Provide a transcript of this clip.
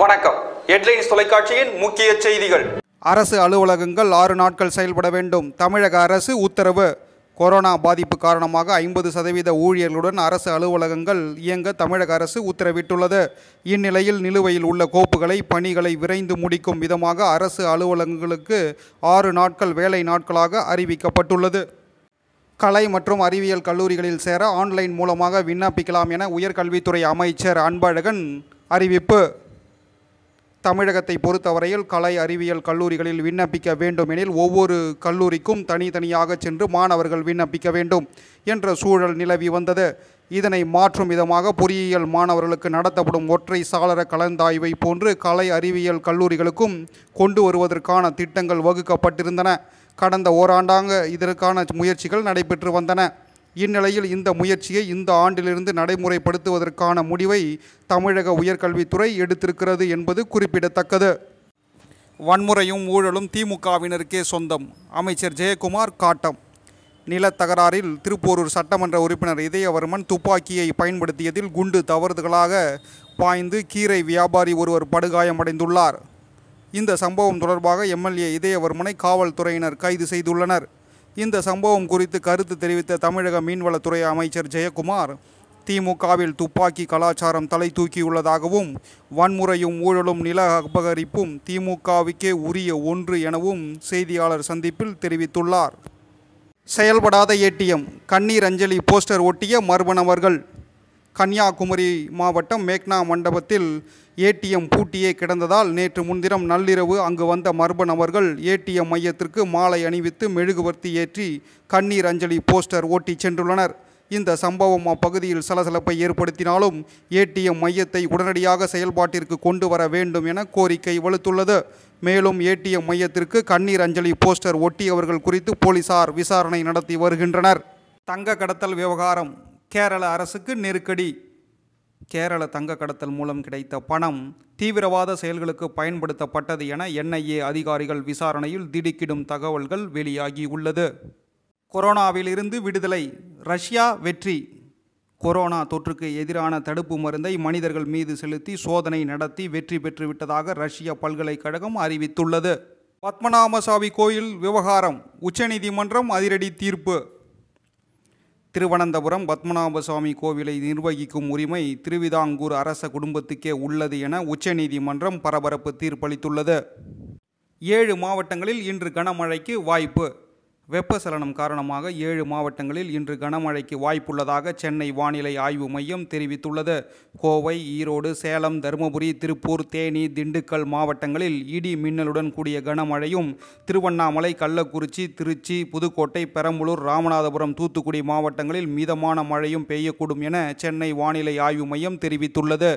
வணக்கம் ஹெட்லைன்ஸ் தொலைக்காட்சியின் முக்கிய செய்திகள் அரசு அலுவலகங்கள் ஆறு நாட்கள் செயல்பட வேண்டும் தமிழக அரசு உத்தரவு கொரோனா பாதிப்பு காரணமாக ஐம்பது சதவீத ஊழியர்களுடன் அரசு அலுவலகங்கள் இயங்க தமிழக அரசு உத்தரவிட்டுள்ளது இந்நிலையில் நிலுவையில் உள்ள கோப்புகளை பணிகளை விரைந்து முடிக்கும் விதமாக அரசு அலுவலகங்களுக்கு ஆறு நாட்கள் வேலை நாட்களாக அறிவிக்கப்பட்டுள்ளது கலை மற்றும் அறிவியல் கல்லூரிகளில் சேர ஆன்லைன் மூலமாக விண்ணப்பிக்கலாம் என உயர்கல்வித்துறை அமைச்சர் அன்பழகன் அறிவிப்பு தமிழகத்தை பொறுத்தவரையில் கலை அறிவியல் கல்லூரிகளில் விண்ணப்பிக்க வேண்டும் எனில் ஒவ்வொரு கல்லூரிக்கும் தனித்தனியாக சென்று மாணவர்கள் விண்ணப்பிக்க வேண்டும் என்ற சூழல் நிலவி வந்தது இதனை மாற்றும் விதமாக பொறியியல் மாணவர்களுக்கு நடத்தப்படும் ஒற்றை சாளர கலந்தாய்வை போன்று கலை அறிவியல் கல்லூரிகளுக்கும் கொண்டு வருவதற்கான திட்டங்கள் வகுக்கப்பட்டிருந்தன கடந்த ஓராண்டாக இதற்கான முயற்சிகள் நடைபெற்று வந்தன இந்நிலையில் இந்த முயற்சியை இந்த ஆண்டிலிருந்து நடைமுறைப்படுத்துவதற்கான முடிவை தமிழக உயர்கல்வித்துறை எடுத்திருக்கிறது என்பது குறிப்பிடத்தக்கது வன்முறையும் ஊழலும் திமுகவினருக்கே சொந்தம் அமைச்சர் ஜெயக்குமார் காட்டம் நிலத்தகராறில் திருப்போரூர் சட்டமன்ற உறுப்பினர் இதயவர்மன் துப்பாக்கியை பயன்படுத்தியதில் குண்டு தவறுதலாக பாய்ந்து கீரை வியாபாரி ஒருவர் படுகாயமடைந்துள்ளார் இந்த சம்பவம் தொடர்பாக எம்எல்ஏ இதயவர்மனை காவல்துறையினர் கைது செய்துள்ளனர் இந்த சம்பவம் குறித்து கருத்து தெரிவித்த தமிழக மீன்வளத்துறை அமைச்சர் ஜெயக்குமார் திமுகவில் துப்பாக்கி கலாச்சாரம் தலை தூக்கியுள்ளதாகவும் வன்முறையும் ஊழலும் நில அபகரிப்பும் திமுகவுக்கே உரிய ஒன்று எனவும் செய்தியாளர் சந்திப்பில் தெரிவித்துள்ளார் செயல்படாத ஏடிஎம் கண்ணீர் அஞ்சலி போஸ்டர் ஒட்டிய மர்ம நபர்கள் கன்னியாகுமரி மாவட்டம் மேக்னா மண்டபத்தில் ஏடிஎம் பூட்டியே கிடந்ததால் நேற்று முன்தினம் நள்ளிரவு அங்கு வந்த மர்ம நபர்கள் ஏடிஎம் மையத்திற்கு மாலை அணிவித்து மெழுகுவர்த்தி ஏற்றி கண்ணீர் அஞ்சலி போஸ்டர் ஓட்டி சென்றுள்ளனர் இந்த சம்பவம் அப்பகுதியில் சலசலப்பை ஏற்படுத்தினாலும் ஏடிஎம் மையத்தை உடனடியாக செயல்பாட்டிற்கு கொண்டு வர வேண்டும் என கோரிக்கை வலுத்துள்ளது மேலும் ஏடிஎம் மையத்திற்கு கண்ணீர் அஞ்சலி போஸ்டர் ஒட்டியவர்கள் குறித்து போலீசார் விசாரணை நடத்தி வருகின்றனர் தங்க கடத்தல் விவகாரம் கேரள அரசுக்கு நெருக்கடி கேரள தங்க கடத்தல் மூலம் கிடைத்த பணம் தீவிரவாத செயல்களுக்கு பயன்படுத்தப்பட்டது என என்ஐஏ அதிகாரிகள் விசாரணையில் திடுக்கிடும் தகவல்கள் வெளியாகியுள்ளது கொரோனாவிலிருந்து விடுதலை ரஷ்யா வெற்றி கொரோனா தொற்றுக்கு எதிரான தடுப்பு மருந்தை மனிதர்கள் மீது செலுத்தி சோதனை நடத்தி வெற்றி பெற்றுவிட்டதாக ரஷ்ய பல்கலைக்கழகம் அறிவித்துள்ளது பத்மநாபசாமி கோயில் விவகாரம் உச்சநீதிமன்றம் அதிரடி தீர்ப்பு திருவனந்தபுரம் பத்மநாப சுவாமி கோவிலை நிர்வகிக்கும் உரிமை திருவிதாங்கூர் அரச குடும்பத்துக்கே உள்ளது என உச்சநீதிமன்றம் பரபரப்பு தீர்ப்பளித்துள்ளது ஏழு மாவட்டங்களில் இன்று கனமழைக்கு வாய்ப்பு வெப்பசலனம் காரணமாக ஏழு மாவட்டங்களில் இன்று கனமழைக்கு வாய்ப்புள்ளதாக சென்னை வானிலை ஆய்வு மையம் தெரிவித்துள்ளது கோவை ஈரோடு சேலம் தருமபுரி திருப்பூர் தேனி திண்டுக்கல் மாவட்டங்களில் இடி மின்னலுடன் கூடிய கனமழையும் திருவண்ணாமலை கள்ளக்குறிச்சி திருச்சி புதுக்கோட்டை பெரம்பலூர் ராமநாதபுரம் தூத்துக்குடி மாவட்டங்களில் மிதமான மழையும் பெய்யக்கூடும் என சென்னை வானிலை ஆய்வு மையம் தெரிவித்துள்ளது